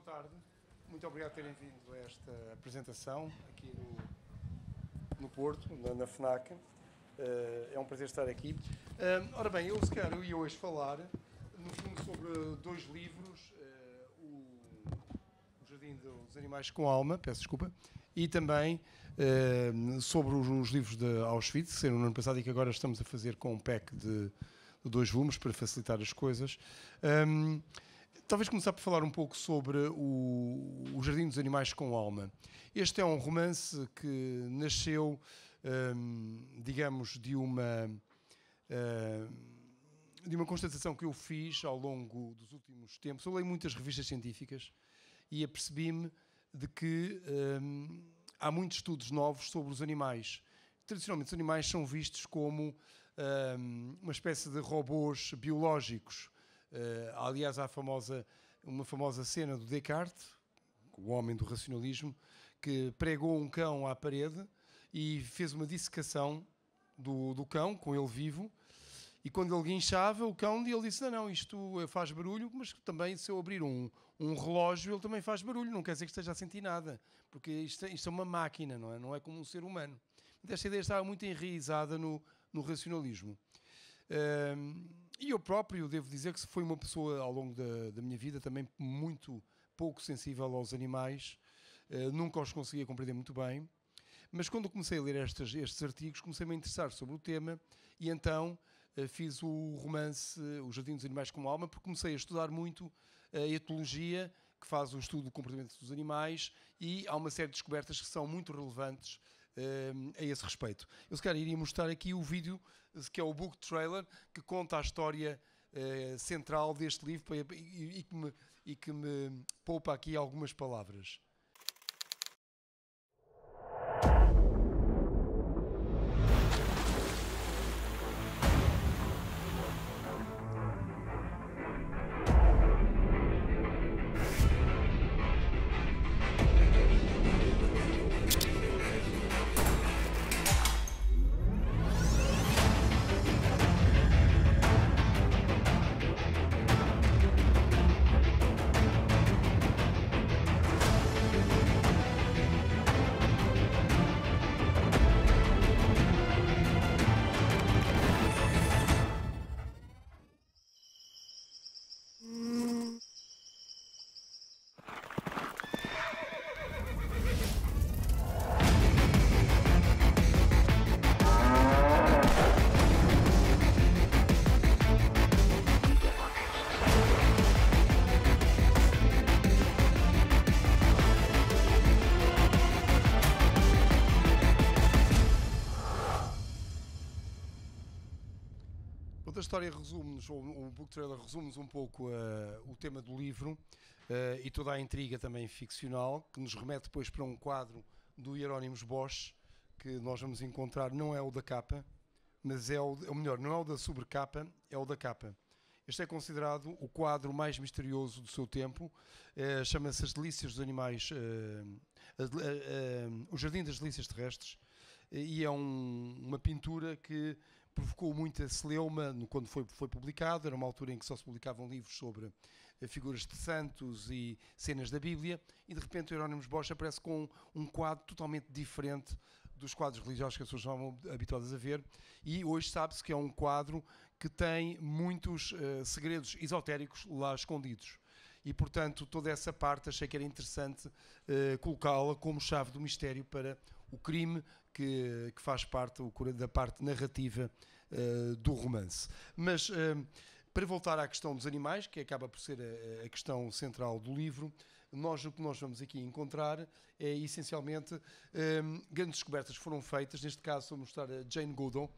boa tarde. Muito obrigado por terem vindo a esta apresentação aqui no, no Porto, na, na FNAC. Uh, é um prazer estar aqui. Uh, ora bem, eu se calhar eu ia hoje falar, no fundo, sobre dois livros, uh, o, o Jardim dos Animais com Alma, peço desculpa, e também sobre os, os, livros de Auschwitz, que saíram no ano passado e que agora estamos a fazer com um pack de, de dois volumes para facilitar as coisas. Talvez começar por falar um pouco sobre o, o Jardim dos Animais com Alma. Este é um romance que nasceu, hum, digamos, de uma. Hum, de uma constatação que eu fiz ao longo dos últimos tempos. Eu leio muitas revistas científicas e apercebi-me de que hum, há muitos estudos novos sobre os animais. Tradicionalmente, os animais são vistos como uma espécie de robôs biológicos eh, aliás, há famosa, uma famosa cena do Descartes, o homem do racionalismo, que pregou um cão à parede e fez uma dissecação do, do cão, com ele vivo, e quando ele guinchava, o cão ele disse: Não, não, isto faz barulho, mas também se eu abrir um, um relógio, ele também faz barulho, não quer dizer que esteja a sentir nada, porque isto, isto é uma máquina, não é? Não é como um ser humano. Então, esta ideia estava muito enraizada no, no racionalismo. Ehm, e eu próprio devo dizer que fui uma pessoa ao longo da, da minha vida também muito pouco sensível aos animais, uh, nunca os conseguia compreender muito bem. Mas quando comecei a ler estes, estes artigos, comecei-me a interessar sobre o tema e então uh, fiz o romance eh, O Jardim dos Animais com Alma, porque comecei a estudar muito a etologia, que faz o estudo do comportamento dos animais, e há uma série de descobertas que são muito relevantes um, ehm, a esse respeito. Eu se calhar iria mostrar aqui o vídeo, que é o book trailer, que conta a história uh, central deste livro e, e, e, que me, e que me poupa aqui algumas palavras. história resume-nos, ou o book trailer resume-nos um pouco uh, o tema do livro uh, e toda a intriga também ficcional, que nos remete depois para um quadro do Hierónimos Bosch, que nós vamos encontrar, não é o da capa, mas é o, ou melhor, não é o da sobrecapa, é o da capa. Este é considerado o quadro mais misterioso do seu tempo. Eh, chama-se As Delícias dos Animais, o Jardim das Delícias Terrestres. e é um, uma pintura que provocou muita celeuma quando foi, foi publicado. Era uma altura em que só se publicavam livros sobre eh, figuras de santos e cenas da Bíblia, e de repente o Hieronymus Bosch aparece com um quadro totalmente diferente dos quadros religiosos que as pessoas estavam habituadas a ver, e hoje sabe-se que é um quadro que tem muitos uh, segredos esotéricos lá escondidos. E, portanto, toda essa parte achei que era interessante uh, colocá-la como chave do mistério para o crime que, que faz parte da parte narrativa uh, do romance. Mas uh, para voltar à questão dos animais, que acaba por ser a, a, questão central do livro, nós o que nós vamos aqui encontrar é essencialmente eh, grandes descobertas foram feitas. Neste caso, vou mostrar a Jane Goodall.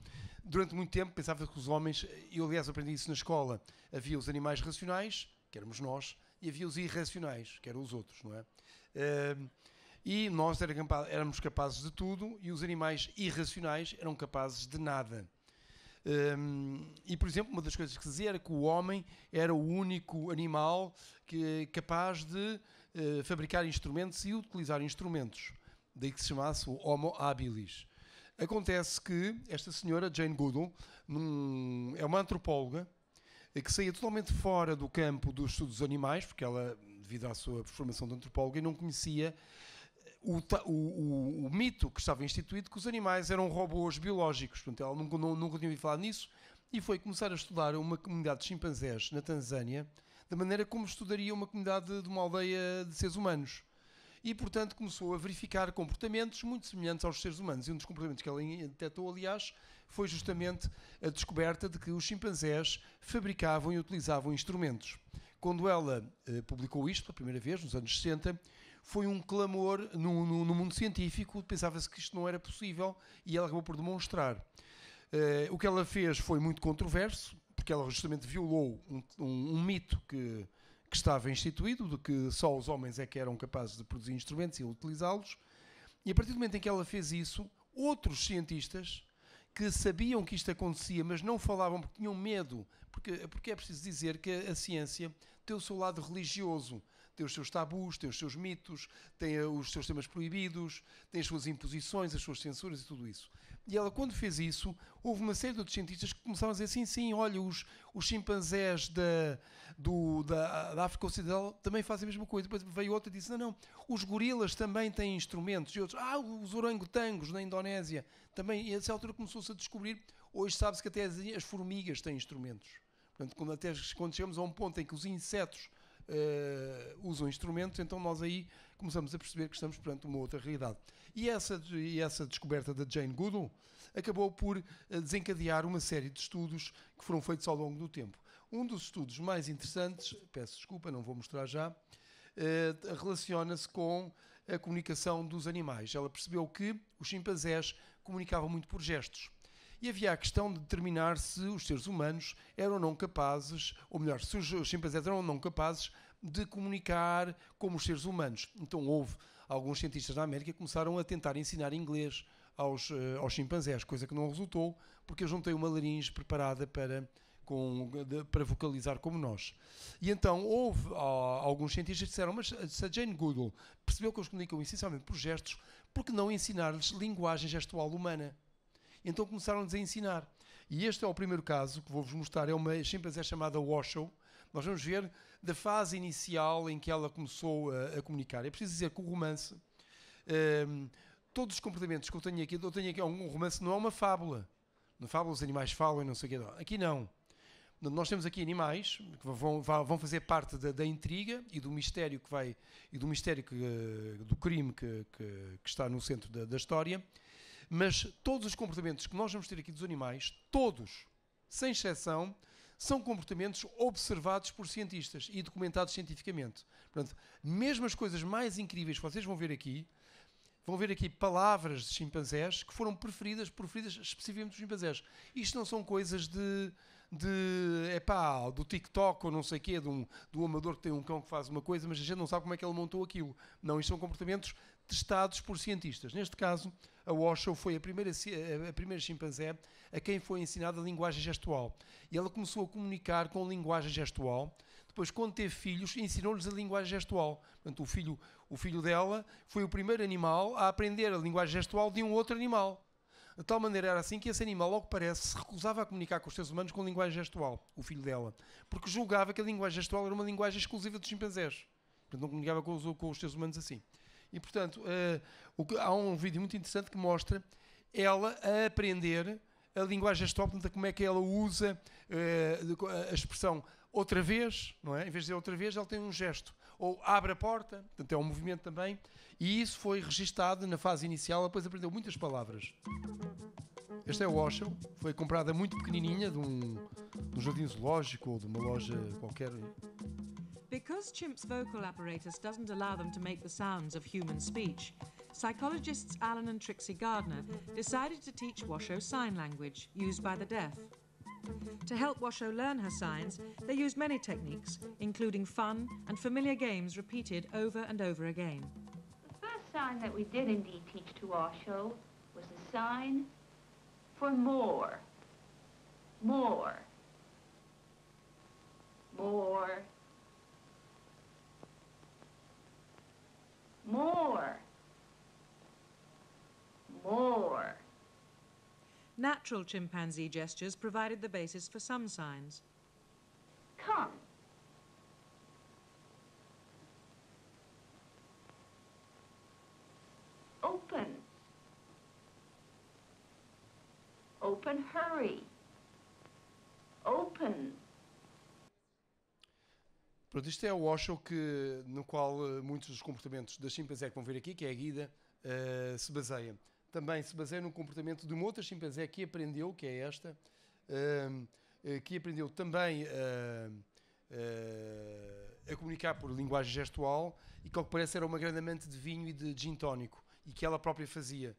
Durante muito tempo pensava que os homens, eu aliás aprendi isso na escola, havia os animais racionais, que éramos nós, e havia os irracionais, que eram os outros, não é? Uh, e nós éramos capazes de tudo e os animais irracionais eram capazes de nada. Um, e, por exemplo, uma das coisas que se dizia era que o homem era o único animal que, capaz de uh, fabricar instrumentos e utilizar instrumentos. Daí que se chamasse o Homo habilis. Acontece que esta senhora, Jane Goodall, num, é uma antropóloga eh, que saía totalmente fora do campo dos estudos dos animais, porque ela, devido à sua formação de antropóloga, não conhecia o, o, o, mito que estava instituído que os animais eram robôs biológicos. Portanto, ela nunca, não, nunca tinha ouvido falar nisso e foi começar a estudar uma comunidade de chimpanzés na Tanzânia da maneira como estudaria uma comunidade de uma aldeia de seres humanos. E, portanto, começou a verificar comportamentos muito semelhantes aos seres humanos. E um dos comportamentos que ela detectou, aliás, foi justamente a descoberta de que os chimpanzés fabricavam e utilizavam instrumentos. Quando ela eh, publicou isto pela primeira vez, nos anos 60, foi um clamor no, no, no mundo científico, pensava-se que isto não era possível e ela acabou por demonstrar. Uh, o que ela fez foi muito controverso, porque ela justamente violou um, um, um mito que, que estava instituído, de que só os homens é que eram capazes de produzir instrumentos e utilizá-los. E a partir do momento em que ela fez isso, outros cientistas que sabiam que isto acontecia, mas não falavam porque tinham medo, porque, porque é preciso dizer que a, a ciência tem o seu lado religioso tem os seus tabus, tem os seus mitos, tem eh, os seus temas proibidos, tem as suas imposições, as suas censuras e tudo isso. E ela, quando fez isso, houve uma série de outros cientistas que começaram a dizer: assim, sim, olha, os, os chimpanzés da, do, da, da África Ocidental também fazem a mesma coisa. Depois veio outro e disse: não, não, os gorilas também têm instrumentos. E outros: ah, os orangotangos na Indonésia também. E a essa altura começou-se a descobrir. Hoje sabe-se que até as, as formigas têm instrumentos. Portanto, quando, até, quando chegamos a um ponto em que os insetos uh, usam instrumentos, então nós aí começamos a perceber que estamos perante uma outra realidade. E essa, e essa descoberta da Jane Goodall acabou por eh, desencadear uma série de estudos que foram feitos ao longo do tempo. Um dos estudos mais interessantes, peço desculpa, não vou mostrar já, Uh, relaciona-se com a comunicação dos animais. Ela percebeu que os chimpanzés comunicavam muito por gestos e havia a questão de determinar se os seres humanos eram ou não capazes, ou melhor, se os chimpanzés eram ou não capazes de comunicar como os seres humanos. Então houve alguns cientistas na América que começaram a tentar ensinar inglês aos, eh, aos chimpanzés, coisa que não resultou, porque eles não têm uma laringe preparada para, com, de, para vocalizar como nós. E então houve ah, alguns cientistas que disseram, mas eh, se a Jane Goodall percebeu que eles comunicam essencialmente por gestos, por que não ensinar-lhes linguagem gestual humana? então começaram-nos a ensinar. E este é o primeiro caso que vou-vos mostrar, é uma chimpanzé chamada Washoe. Nós vamos ver da fase inicial em que ela começou a, a comunicar. É preciso dizer que o romance, um, ehm, todos os comportamentos que eu tenho aqui, eu tenho aqui um romance, não é uma fábula. Na fábula os animais falam e não sei o quê. Aqui não. Nós temos aqui animais que vão, vão fazer parte da, da, intriga e do mistério que vai e do mistério que, eh, do crime que, que, que está no centro da, da, história mas todos os comportamentos que nós vamos ter aqui dos animais, todos, sem exceção, são comportamentos observados por cientistas e documentados cientificamente. Portanto, mesmo as coisas mais incríveis que vocês vão ver aqui, vão ver aqui palavras de chimpanzés que foram preferidas, preferidas especificamente dos chimpanzés. Isto não são coisas de, de epá, do TikTok ou não sei o quê, de um, de um amador que tem um cão que faz uma coisa, mas a gente não sabe como é que ele montou aquilo. Não, isto são comportamentos testados por cientistas. Neste caso, a Osho foi a primeira, a primeira chimpanzé a quem foi ensinada a linguagem gestual. E ela começou a comunicar com a linguagem gestual. Depois, quando teve filhos, ensinou-lhes a linguagem gestual. Portanto, o filho, o filho dela foi o primeiro animal a aprender a linguagem gestual de um outro animal. De tal maneira era assim que esse animal, logo parece, se recusava a comunicar com os seres humanos com linguagem gestual, o filho dela, porque julgava que a linguagem gestual era uma linguagem exclusiva dos chimpanzés. Portanto, não comunicava com os, com os seres humanos assim. E, portanto, uh, o que, há um vídeo muito interessante que mostra ela a aprender a linguagem estópnata, como é que ela usa uh, a expressão outra vez, não é? Em vez de dizer outra vez, ela tem um gesto. Ou abre a porta, portanto é um movimento também. E isso foi registado na fase inicial, depois aprendeu muitas palavras. Este é o Osho, foi comprada muito pequenininha de um, de um jardim zoológico ou de uma loja qualquer Because chimps' vocal apparatus doesn't allow them to make the sounds of human speech, psychologists Alan and Trixie Gardner decided to teach Washo sign language used by the deaf. To help Washo learn her signs, they used many techniques, including fun and familiar games repeated over and over again. The first sign that we did indeed teach to Washo was the sign for more. More. More. more, more. Natural chimpanzee gestures provided the basis for some signs. Come. Open. Open, hurry. Pronto, isto é o Osho que, no qual eh, muitos dos comportamentos das chimpanzé que vão ver aqui, que é a guida, uh, se baseia. Também se baseia no comportamento de uma outra chimpanzé que aprendeu, que é esta, uh, que aprendeu também uh, a comunicar por linguagem gestual e que, ao que parece, era uma grande amante de vinho e de gin tónico e que ela própria fazia.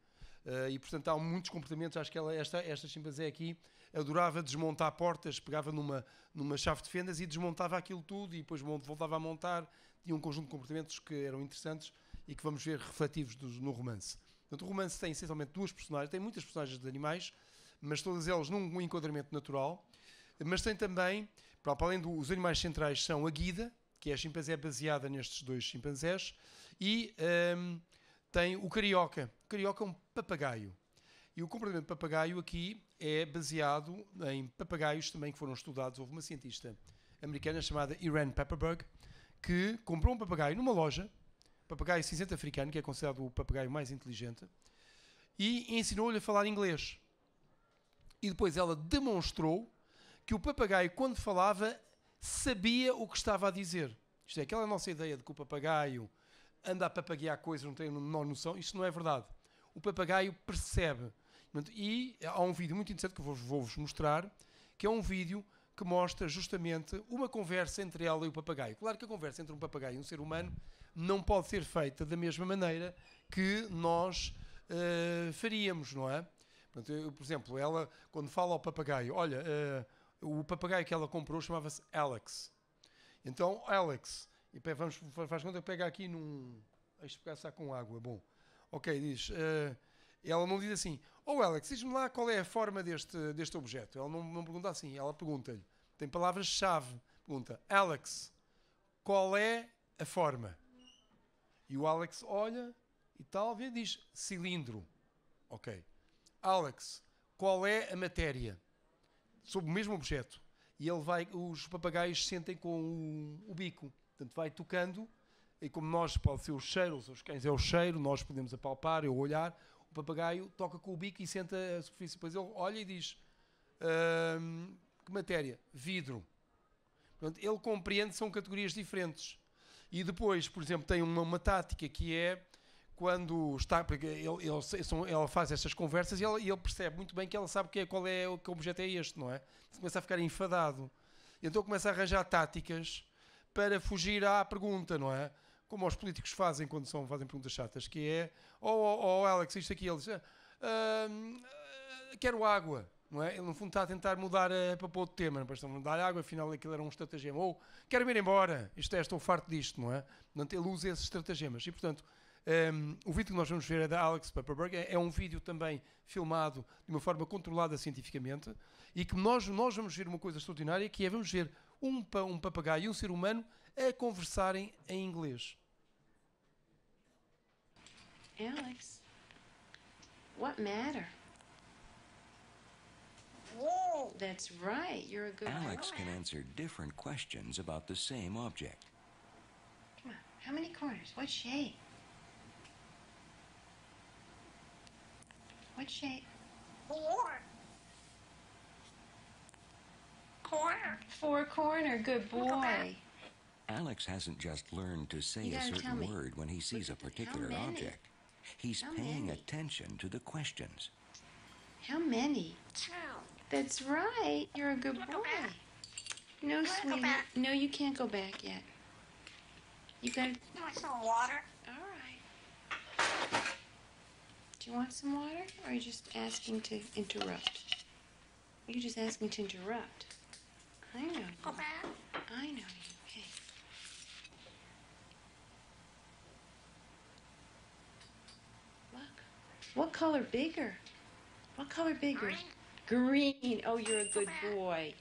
e, portanto, há muitos comportamentos, acho que ela, esta, esta chimpanzé aqui adorava desmontar portas, pegava numa, numa chave de fendas e desmontava aquilo tudo e depois voltava a montar. Tinha um conjunto de comportamentos que eram interessantes e que vamos ver refletidos no romance. Portanto, o romance tem essencialmente duas personagens, tem muitas personagens de animais, mas todas elas num enquadramento natural. Mas tem também, para além dos animais centrais, são a guida, que é a chimpanzé baseada nestes dois chimpanzés, e um, tem o carioca. O carioca é um papagaio. E o comportamento de papagaio aqui é baseado em papagaios também que foram estudados. Houve uma cientista americana chamada Irene Pepperberg que comprou um papagaio numa loja, papagaio cinzento africano, que é considerado o papagaio mais inteligente, e ensinou-lhe a falar inglês. E depois ela demonstrou que o papagaio, quando falava, sabia o que estava a dizer. Isto é, aquela nossa ideia de que o papagaio anda a papaguear coisas, não tem menor noção, isto não é verdade. O papagaio percebe e há um vídeo muito interessante que eu vou-vos mostrar, que é um vídeo que mostra justamente uma conversa entre ela e o papagaio. Claro que a conversa entre um papagaio e um ser humano não pode ser feita da mesma maneira que nós uh, faríamos, não é? Portanto, eu, por exemplo, ela, quando fala ao papagaio, olha, uh, o papagaio que ela comprou chamava-se Alex. Então, Alex, e vamos, faz conta que pega aqui num. Deixa me ficar com água, bom. Ok, diz. Uh, ela não diz assim, ou oh Alex, diz-me lá qual é a forma deste, deste objeto. Ela não, não pergunta assim, ela pergunta-lhe. Tem palavras-chave. Pergunta, Alex, qual é a forma? E o Alex olha e tal, e diz, cilindro. Ok. Alex, qual é a matéria? Sobre o mesmo objeto. E ele vai, os papagaios sentem com o, o bico. Portanto, vai tocando e como nós, pode ser o cheiro, os cães é o cheiro, nós podemos apalpar, eu olhar, o papagaio toca com o bico e senta a superfície. Depois ele olha e diz: Que matéria? Vidro. Portanto, ele compreende que são categorias diferentes. E depois, por exemplo, tem uma, uma tática que é quando está, porque ele, ele, são, ela faz estas conversas e ele, ele, percebe muito bem que ela sabe que é, qual é o que objeto é este, não é? Começa a ficar enfadado. Então começa a arranjar táticas para fugir à pergunta, não é? como os políticos fazem quando são, fazem perguntas chatas, que é, oh, oh, oh Alex, isto aqui, ele ah, ah, quero água, não é? Ele no fundo está a tentar mudar a, eh, para outro tema, para é? mudar a água, afinal aquilo era um estratagema, ou quero ir embora, isto é, estou farto disto, não é? Portanto, ele usa esses estratagemas e, portanto, um, ehm, o vídeo que nós vamos ver é da Alex Pepperberg, é, é, um vídeo também filmado de uma forma controlada cientificamente e que nós, nós vamos ver uma coisa extraordinária que é, vamos ver um, um papagaio e um ser humano a conversarem em inglês. Alex, what matter? That's right. You're a good Alex can answer different questions about the same object. Come on. How many corners? What shape? What shape? Four. Corner. Four corner. Good boy. Alex hasn't just learned to say a certain word when he sees a particular object. He's how paying many? attention to the questions. How many? Two. That's right. You're a good boy. No, sweetie. No, you can't go back yet. You got. You want some water? All right. Do you want some water, or are you just asking to interrupt? Are you just asking to interrupt? I know. You. Go back. I know you. What color bigger? What color bigger? Green. Green. Oh, you're a good boy.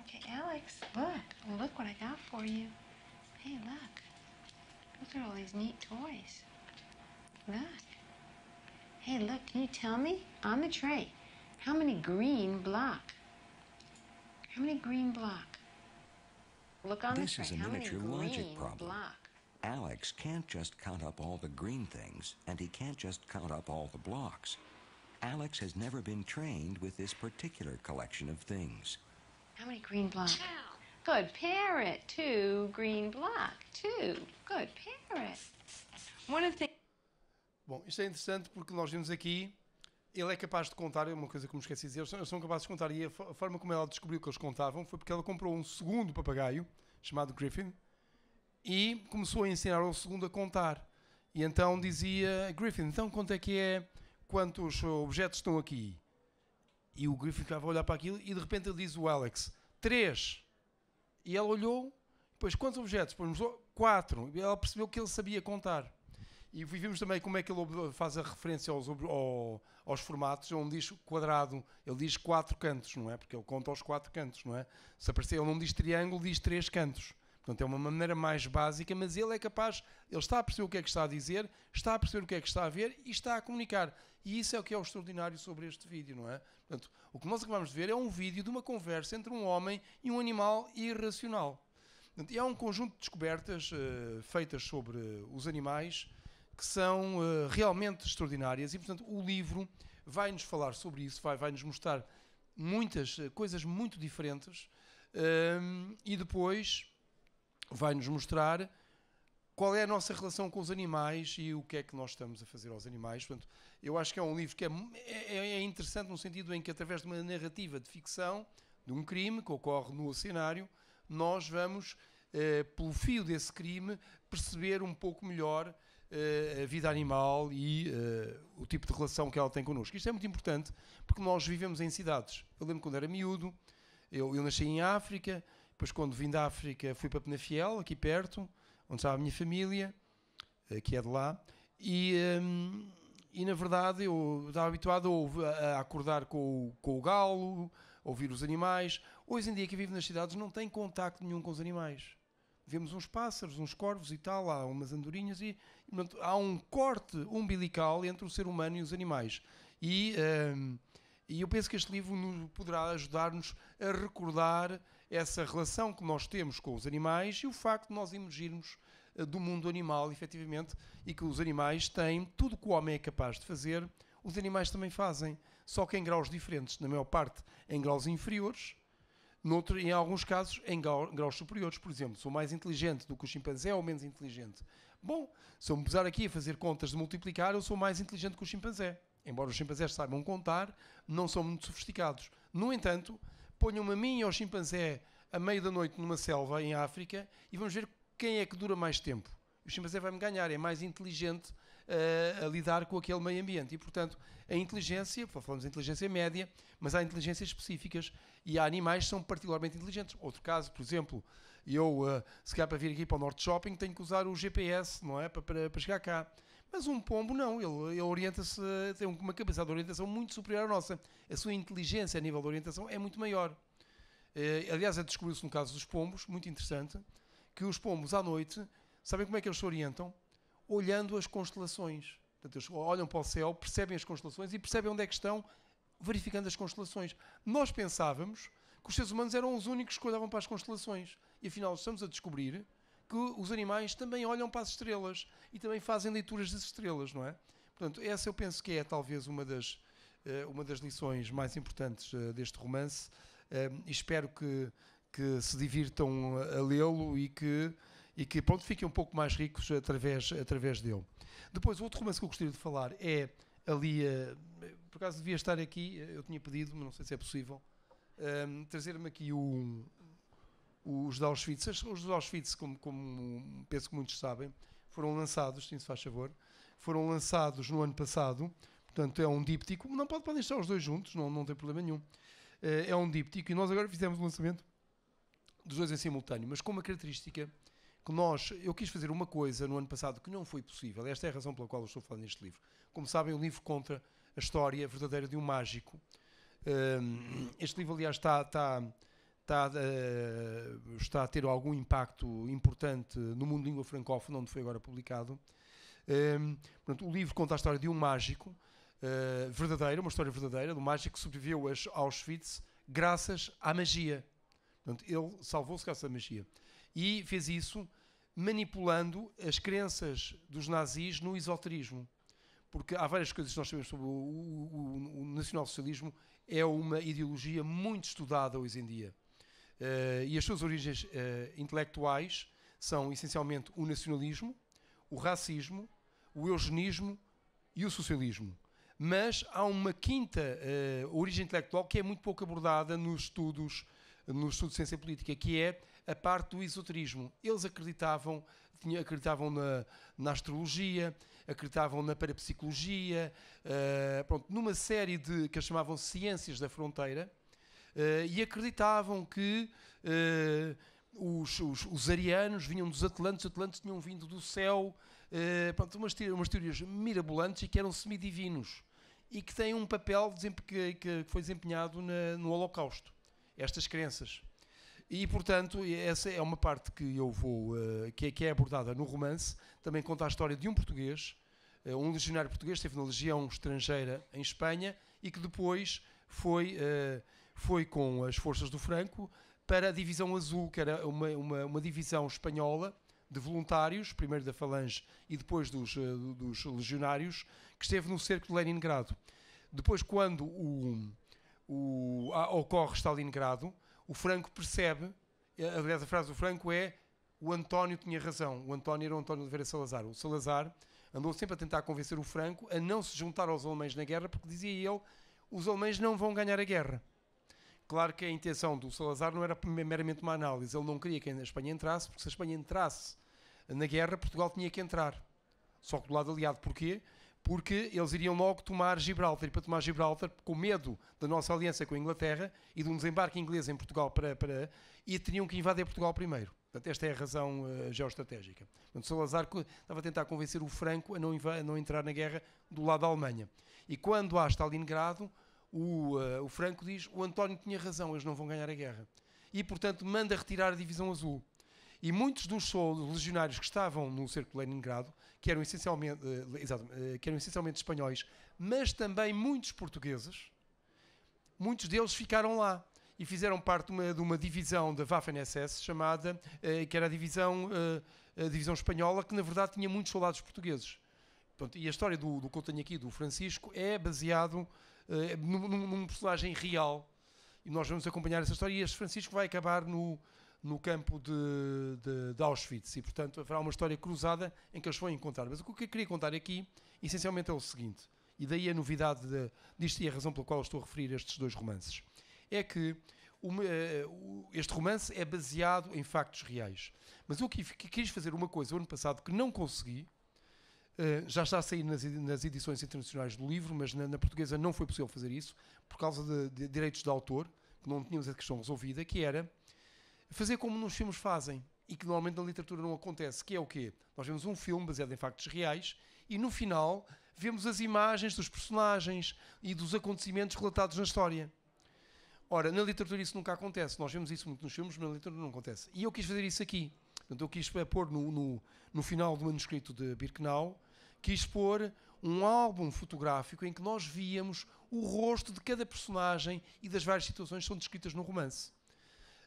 Okay, Alex, look. look what I got for you. Hey, look. Look at all these neat toys. Look. Hey, look, can you tell me on the tray how many green block? How many green block? Look on this the tray. This is a miniature logic problem. Block? Alex can't just count up all the green things, and he can't just count up all the blocks. Alex has never been trained with this particular collection of things. How many green blocks? Good parrot. Two green block. Two. Good parrot. One of the... Bom, isto é interessante porque nós vemos aqui ele é capaz de contar, é uma coisa que me esqueci de dizer, eles são capazes de contar. E a, forma como ela descobriu que eles contavam foi porque ela comprou um segundo papagaio, chamado Griffin, e começou a ensinar ao segundo a contar. E então dizia Griffin: Então quanto é que é? Quantos objetos estão aqui? E o Griffin estava a olhar para aquilo e de repente ele diz o Alex: Três. E ela olhou, depois quantos objetos? Depois mostrou quatro. E ela percebeu que ele sabia contar. E vimos também como é que ele faz a referência aos, ao, aos formatos, onde diz quadrado, ele diz quatro cantos, não é? Porque ele conta os quatro cantos, não é? Se aparecer, ele não diz triângulo, diz três cantos. Portanto, é uma maneira mais básica, mas ele é capaz, ele está a perceber o que é que está a dizer, está a perceber o que é que está a ver e está a comunicar. E isso é o que é o extraordinário sobre este vídeo, não é? Portanto, o que nós acabamos de ver é um vídeo de uma conversa entre um homem e um animal irracional. Portanto, e há um conjunto de descobertas uh, feitas sobre eh, os animais que são uh, realmente extraordinárias e, portanto, o livro vai-nos falar sobre isso, vai-nos vai mostrar muitas uh, coisas muito diferentes ehm, e depois vai nos mostrar qual é a nossa relação com os animais e o que é que nós estamos a fazer aos animais. Portanto, eu acho que é um livro que é, é, é, é, interessante no sentido em que, através de uma narrativa de ficção, de um crime que ocorre no cenário, nós vamos, eh, pelo fio desse crime, perceber um pouco melhor eh, a vida animal e eh, o tipo de relação que ela tem connosco. Isto é muito importante porque nós vivemos em cidades. Eu lembro quando era miúdo, eu, eu nasci em África, depois, quando vim da África, fui para Penafiel, aqui perto, onde estava a minha família, eh, que é de lá, e, ehm, e na verdade eu estava habituado a, acordar com o, com o galo, ouvir os animais. Hoje em dia, que vivo nas cidades, não tem contacto nenhum com os animais. Vemos uns pássaros, uns corvos e tal, há umas andorinhas, e há um corte umbilical entre o ser humano e os animais. E, um, ehm, e eu penso que este livro nos poderá ajudar-nos a recordar essa relação que nós temos com os animais e o facto de nós emergirmos eh, do mundo animal, efetivamente, e que os animais têm tudo o que o homem é capaz de fazer, os animais também fazem, só que em graus diferentes, na maior parte em graus inferiores, noutro, em alguns casos em graus superiores. Por exemplo, sou mais inteligente do que o chimpanzé ou menos inteligente? Bom, se eu me pesar aqui a fazer contas de multiplicar, eu sou mais inteligente que o chimpanzé. Embora os chimpanzés saibam contar, não são muito sofisticados. No entanto, ponham-me a mim e ao chimpanzé a meio da noite numa selva em África e vamos ver quem é que dura mais tempo. O chimpanzé vai-me ganhar, é mais inteligente uh, a lidar com aquele meio ambiente. E, portanto, a inteligência, falamos de inteligência média, mas há inteligências específicas e há animais que são particularmente inteligentes. Outro caso, por exemplo, eu, uh, se calhar para vir aqui para o Norte Shopping, tenho que usar o GPS, não é? Para, para, para chegar cá. Mas um pombo não, ele, ele orienta-se, tem uma capacidade de orientação muito superior à nossa. A sua inteligência a nível de orientação é muito maior. Uh, aliás, é, descobriu-se no caso dos pombos, muito interessante, que os pombos à noite, sabem como é que eles se orientam? Olhando as constelações. Portanto, eles olham para o céu, percebem as constelações e percebem onde é que estão, verificando as constelações. Nós pensávamos que os seres humanos eram os únicos que olhavam para as constelações. E afinal, estamos a descobrir que os animais também olham para as estrelas e também fazem leituras das estrelas, não é? Portanto, essa eu penso que é talvez uma das, eh, uma das lições mais importantes eh, deste romance. Eh, espero que, que se divirtam a lê-lo e que, e que pronto, fiquem um pouco mais ricos através, através dele. Depois, outro romance que eu gostaria de falar é ali, por acaso devia estar aqui, eu tinha pedido, mas não sei se é possível, trazer-me aqui um os de Auschwitz, os de Auschwitz, como, como penso que muitos sabem, foram lançados, sim, se faz favor, foram lançados no ano passado, portanto é um díptico, não pode, podem estar os dois juntos, não, não tem problema nenhum. Eh, é um díptico e nós agora fizemos o lançamento dos dois em simultâneo, mas com uma característica que nós, eu quis fazer uma coisa no ano passado que não foi possível, esta é a razão pela qual eu estou falando neste livro. Como sabem, o livro conta a história verdadeira de um mágico. Ehm, este livro, aliás, está, está está, uh, está a ter algum impacto importante no mundo de língua francófona, onde foi agora publicado. Um, ehm, o livro conta a história de um mágico uh, verdadeiro, uma história verdadeira, do mágico que sobreviveu a Auschwitz graças à magia. ele salvou-se graças à magia. E fez isso manipulando as crenças dos nazis no esoterismo. Porque há várias coisas que nós sabemos sobre o, o, o, o nacionalsocialismo, é uma ideologia muito estudada hoje em dia. Eh, e as suas origens eh, intelectuais são essencialmente o nacionalismo, o racismo, o eugenismo e o socialismo. Mas há uma quinta eh, origem intelectual que é muito pouco abordada nos estudos no estudo de ciência política, que é a parte do esoterismo. Eles acreditavam, tinha, acreditavam na, na astrologia, acreditavam na parapsicologia, uh, pronto, numa série de que eles chamavam ciências da fronteira, Uh, e acreditavam que uh, os, os, os, arianos vinham dos Atlantes, os Atlantes tinham vindo do céu, uh, pronto, umas, teorias, umas teorias mirabolantes e que eram semidivinos e que têm um papel que, que foi desempenhado na, no Holocausto, estas crenças. E, portanto, essa é uma parte que eu vou, é, que, é, abordada no romance, também conta a história de um português, um legionário português, que esteve na legião estrangeira em Espanha e que depois foi foi com as forças do Franco para a Divisão Azul, que era uma, uma, uma divisão espanhola de voluntários, primeiro da Falange e depois dos, eh, dos legionários, que esteve no cerco de Leningrado. Depois, quando o, o, a, ocorre Stalingrado, o Franco percebe, eh, aliás, a frase do Franco é o António tinha razão, o António era o António de Oliveira Salazar. O Salazar andou sempre a tentar convencer o Franco a não se juntar aos alemães na guerra, porque dizia ele, os alemães não vão ganhar a guerra. Claro que a intenção do Salazar não era meramente uma análise, ele não queria que a Espanha entrasse, porque se a Espanha entrasse na guerra, Portugal tinha que entrar. Só que do lado aliado, porquê? Porque eles iriam logo tomar Gibraltar. E para tomar Gibraltar, com medo da nossa aliança com a Inglaterra e de um desembarque inglês em Portugal, para, para e teriam que invadir Portugal primeiro. Portanto, esta é a razão uh, geoestratégica. Portanto, Salazar estava a tentar convencer o Franco a não, a não entrar na guerra do lado da Alemanha. E quando há Stalingrado, o, uh, o Franco diz: o António tinha razão, eles não vão ganhar a guerra. E, portanto, manda retirar a Divisão Azul. E muitos dos legionários que estavam no cerco de Leningrado, que eram essencialmente, uh, exato, uh, que eram essencialmente espanhóis, mas também muitos portugueses, muitos deles ficaram lá e fizeram parte de uma, de uma divisão da Waffen-SS chamada, uh, que era a divisão, a divisão espanhola, que na verdade tinha muitos soldados portugueses. Pronto, e a história do, do que eu tenho aqui, do Francisco, é baseado eh, num, num, personagem real. E nós vamos acompanhar essa história. E este Francisco vai acabar no, no campo de, de, de Auschwitz. E, portanto, haverá uma história cruzada em que eles vão encontrar. Mas o que eu queria contar aqui, essencialmente, é o seguinte. E daí a novidade de, disto e a razão pela qual estou a referir estes dois romances. É que uma, eh, este romance é baseado em factos reais. Mas eu quis fazer uma coisa o ano passado que não consegui, eh, já está a sair nas, nas, edições internacionais do livro, mas na, na, portuguesa não foi possível fazer isso, por causa de, de, direitos de autor, que não tínhamos a questão resolvida, que era fazer como nos filmes fazem, e que normalmente na literatura não acontece, que é o quê? Nós vemos um filme baseado em factos reais, e no final vemos as imagens dos personagens e dos acontecimentos relatados na história. Ora, na literatura isso nunca acontece, nós vemos isso muito nos filmes, mas na literatura não acontece. E eu quis fazer isso aqui. Portanto, eu quis pôr no, no, no final do manuscrito de Birkenau, quis pôr um álbum fotográfico em que nós víamos o rosto de cada personagem e das várias situações que são descritas no romance.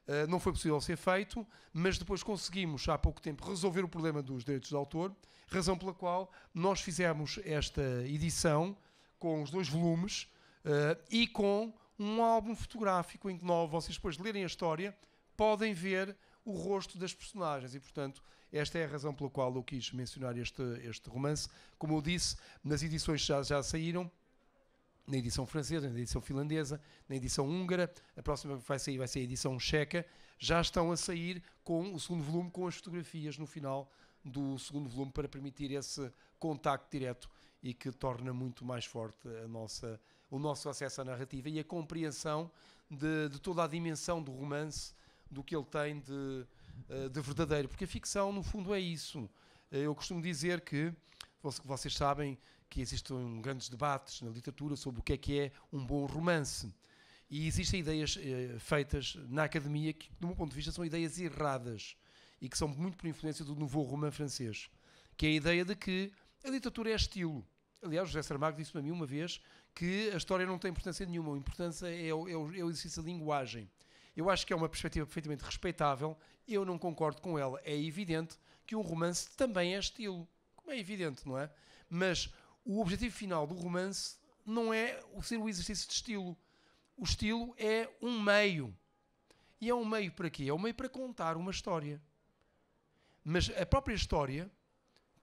Uh, não foi possível ser feito, mas depois conseguimos, há pouco tempo, resolver o problema dos direitos de autor, razão pela qual nós fizemos esta edição com os dois volumes uh, e com um álbum fotográfico em que nós, vocês depois de lerem a história, podem ver o rosto das personagens. E, portanto, esta é a razão pela qual eu quis mencionar este, este romance. Como eu disse, nas edições já, já saíram, na edição francesa, na edição finlandesa, na edição húngara, a próxima que vai sair vai ser a edição checa, já estão a sair com o segundo volume com as fotografias no final do segundo volume para permitir esse contacto direto e que torna muito mais forte a nossa, o nosso acesso à narrativa e a compreensão de, de toda a dimensão do romance do que ele tem de, eh, de verdadeiro. Porque a ficção, no fundo, é isso. Eh, eu costumo dizer que vocês sabem que existem grandes debates na literatura sobre o que é que é um bom romance. E existem ideias eh, feitas na academia que, do meu ponto de vista, são ideias erradas e que são muito por influência do nouveau romance francês, que é a ideia de que a literatura é estilo. Aliás, José Saramago disse para mim uma vez que a história não tem importância nenhuma, a importância é o, é o, é o exercício da linguagem. Eu acho que é uma perspectiva perfeitamente respeitável. Eu não concordo com ela. É evidente que um romance também é estilo. Como é evidente, não é? Mas o objetivo final do romance não é o ser o exercício de estilo. O estilo é um meio. E é um meio para quê? É um meio para contar uma história. Mas a própria história,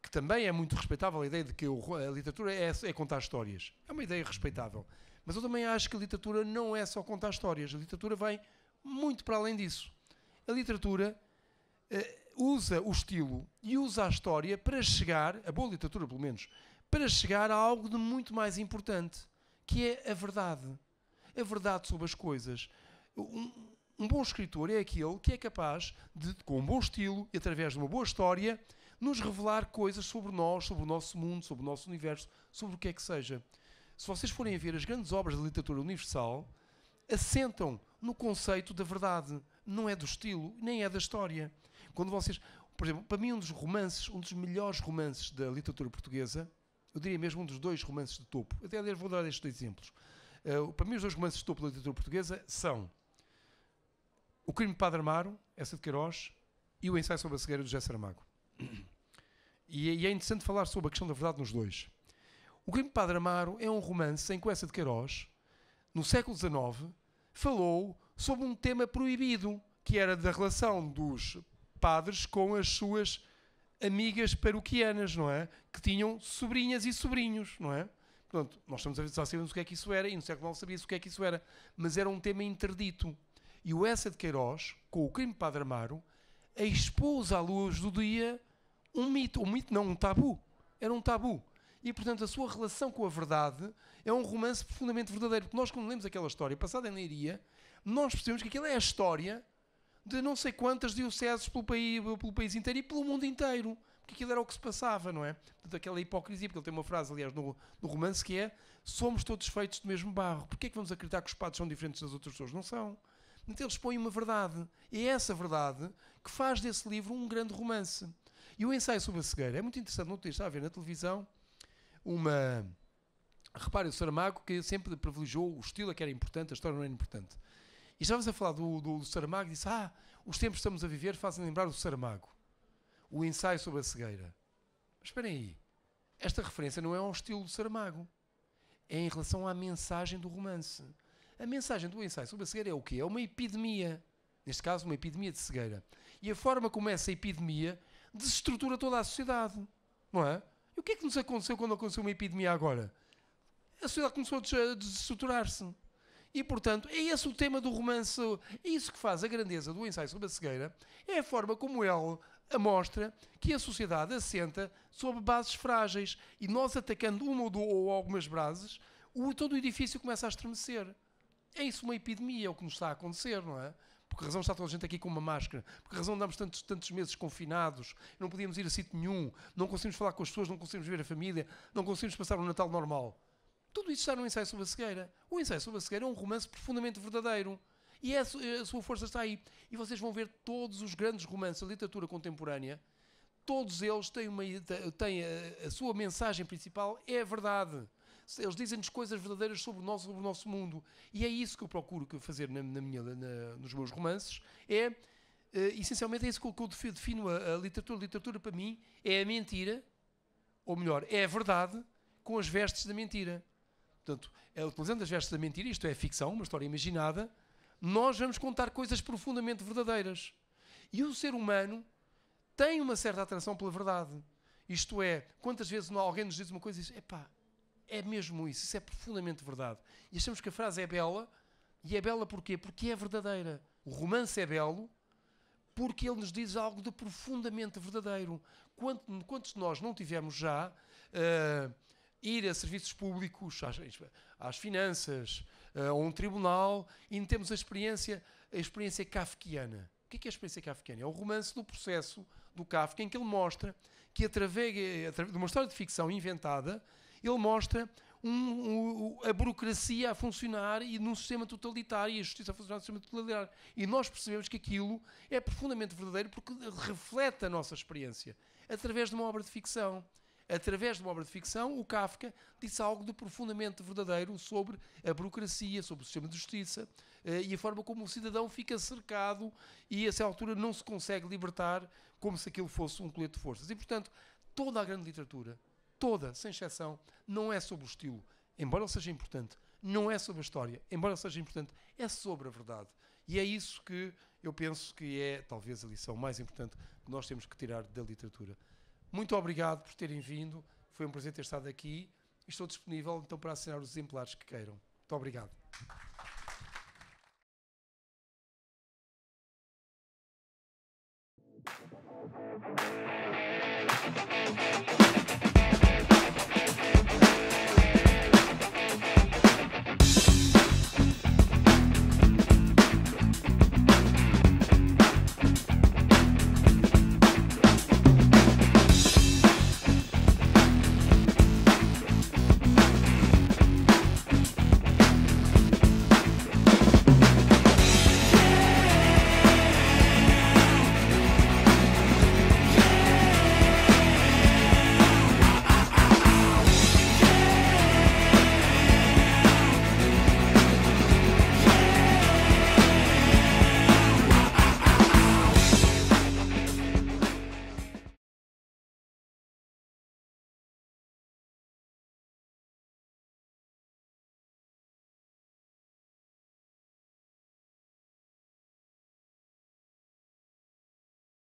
que também é muito respeitável, a ideia de que a literatura é, é contar histórias. É uma ideia respeitável. Mas eu também acho que a literatura não é só contar histórias. A literatura vem muito para além disso. A literatura uh, usa o estilo e usa a história para chegar, a boa literatura pelo menos, para chegar a algo de muito mais importante, que é a verdade. A verdade sobre as coisas. Um, um bom escritor é aquele que é capaz de, com um bom estilo e através de uma boa história, nos revelar coisas sobre nós, sobre o nosso mundo, sobre o nosso universo, sobre o que é que seja. Se vocês forem ver as grandes obras da literatura universal, assentam no conceito da verdade. Não é do estilo, nem é da história. Quando vocês. Por exemplo, para mim, um dos romances, um dos melhores romances da literatura portuguesa, eu diria mesmo um dos dois romances de topo. Até vou dar estes dois exemplos. Uh, para mim, os dois romances de topo da literatura portuguesa são O Crime de Padre Amaro, essa de Queiroz, e O Ensaio sobre a Cegueira, do José Saramago. E, e é interessante falar sobre a questão da verdade nos dois. O Crime de Padre Amaro é um romance em que essa de Queiroz, no século XIX, falou sobre um tema proibido, que era da relação dos padres com as suas amigas paroquianas, não é? Que tinham sobrinhas e sobrinhos, não é? Portanto, nós estamos a ver, só sabemos o que é que isso era, e no século XIX sabia-se o que é que isso era, mas era um tema interdito. E o Essa de Queiroz, com o crime de Padre Amaro, expôs à luz do dia um mito, um mito não, um tabu. Era um tabu. E, portanto, a sua relação com a verdade é um romance profundamente verdadeiro. Porque nós, quando lemos aquela história passada em Leiria, nós percebemos que aquela é a história de não sei quantas dioceses pelo país, pelo país inteiro e pelo mundo inteiro. Porque aquilo era o que se passava, não é? Portanto, aquela hipocrisia, porque ele tem uma frase, aliás, no, no romance que é somos todos feitos do mesmo barro. Porquê é que vamos acreditar que os padres são diferentes das outras pessoas? Não são. Então eles põem uma verdade. E é essa verdade que faz desse livro um grande romance. E o ensaio sobre a cegueira é muito interessante. Não te está a ver na televisão uma. Repare, o Saramago que sempre privilegiou o estilo, que era importante, a história não era importante. E estávamos a falar do, do, do Saramago e disse: Ah, os tempos que estamos a viver fazem lembrar o Saramago, o ensaio sobre a cegueira. Mas esperem aí, esta referência não é ao estilo do Saramago, é em relação à mensagem do romance. A mensagem do ensaio sobre a cegueira é o quê? É uma epidemia. Neste caso, uma epidemia de cegueira. E a forma como essa epidemia desestrutura toda a sociedade. Não é? o que é que nos aconteceu quando aconteceu uma epidemia agora? A sociedade começou a desestruturar-se. E, portanto, é esse o tema do romance. É isso que faz a grandeza do ensaio sobre a cegueira. É a forma como ele mostra que a sociedade assenta sobre bases frágeis. E nós, atacando uma ou, duas, ou algumas bases, o, todo o edifício começa a estremecer. É isso uma epidemia, é o que nos está a acontecer, não é? porque a razão está toda a gente aqui com uma máscara, porque a razão andamos tantos, tantos meses confinados, não podíamos ir a sítio nenhum, não conseguimos falar com as pessoas, não conseguimos ver a família, não conseguimos passar um Natal normal. Tudo isso está no ensaio sobre a cegueira. O ensaio sobre a cegueira é um romance profundamente verdadeiro. E é a sua força está aí. E vocês vão ver todos os grandes romances da literatura contemporânea, todos eles têm, uma, têm a, eh, a sua mensagem principal, é a verdade eles dizem-nos coisas verdadeiras sobre nós, sobre o nosso mundo. E é isso que eu procuro fazer na, na minha, na, nos meus romances, é... Uh, essencialmente é isso que eu defino a, a, literatura. A literatura, para mim, é a mentira, ou melhor, é a verdade com as vestes da mentira. Portanto, é, utilizando as vestes da mentira, isto é ficção, uma história imaginada, nós vamos contar coisas profundamente verdadeiras. E o ser humano tem uma certa atração pela verdade. Isto é, quantas vezes alguém nos diz uma coisa e diz: epá, é mesmo isso, isso é profundamente verdade. E achamos que a frase é bela, e é bela porquê? Porque é verdadeira. O romance é belo porque ele nos diz algo de profundamente verdadeiro. quantos de nós não tivemos já uh, ir a serviços públicos, às, às finanças, uh, a um tribunal, e temos a experiência, a experiência kafkiana. O é que é, a experiência kafkiana? É o romance do processo do Kafka, em que ele mostra que, através, através de uma história de ficção inventada, ele mostra um, um, a burocracia a funcionar e num sistema totalitário, e a justiça a funcionar num sistema totalitário. E nós percebemos que aquilo é profundamente verdadeiro porque reflete a nossa experiência através de uma obra de ficção. Através de uma obra de ficção, o Kafka disse algo de profundamente verdadeiro sobre a burocracia, sobre o sistema de justiça eh, e a forma como o cidadão fica cercado e, a certa altura, não se consegue libertar como se aquilo fosse um colete de forças. E, portanto, toda a grande literatura toda, sem exceção, não é sobre o estilo, embora seja importante, não é sobre a história, embora seja importante, é sobre a verdade. E é isso que eu penso que é talvez a lição mais importante que nós temos que tirar da literatura. Muito obrigado por terem vindo, foi um prazer ter estado aqui. Estou disponível então para assinar os exemplares que queiram. Muito obrigado. Thank you.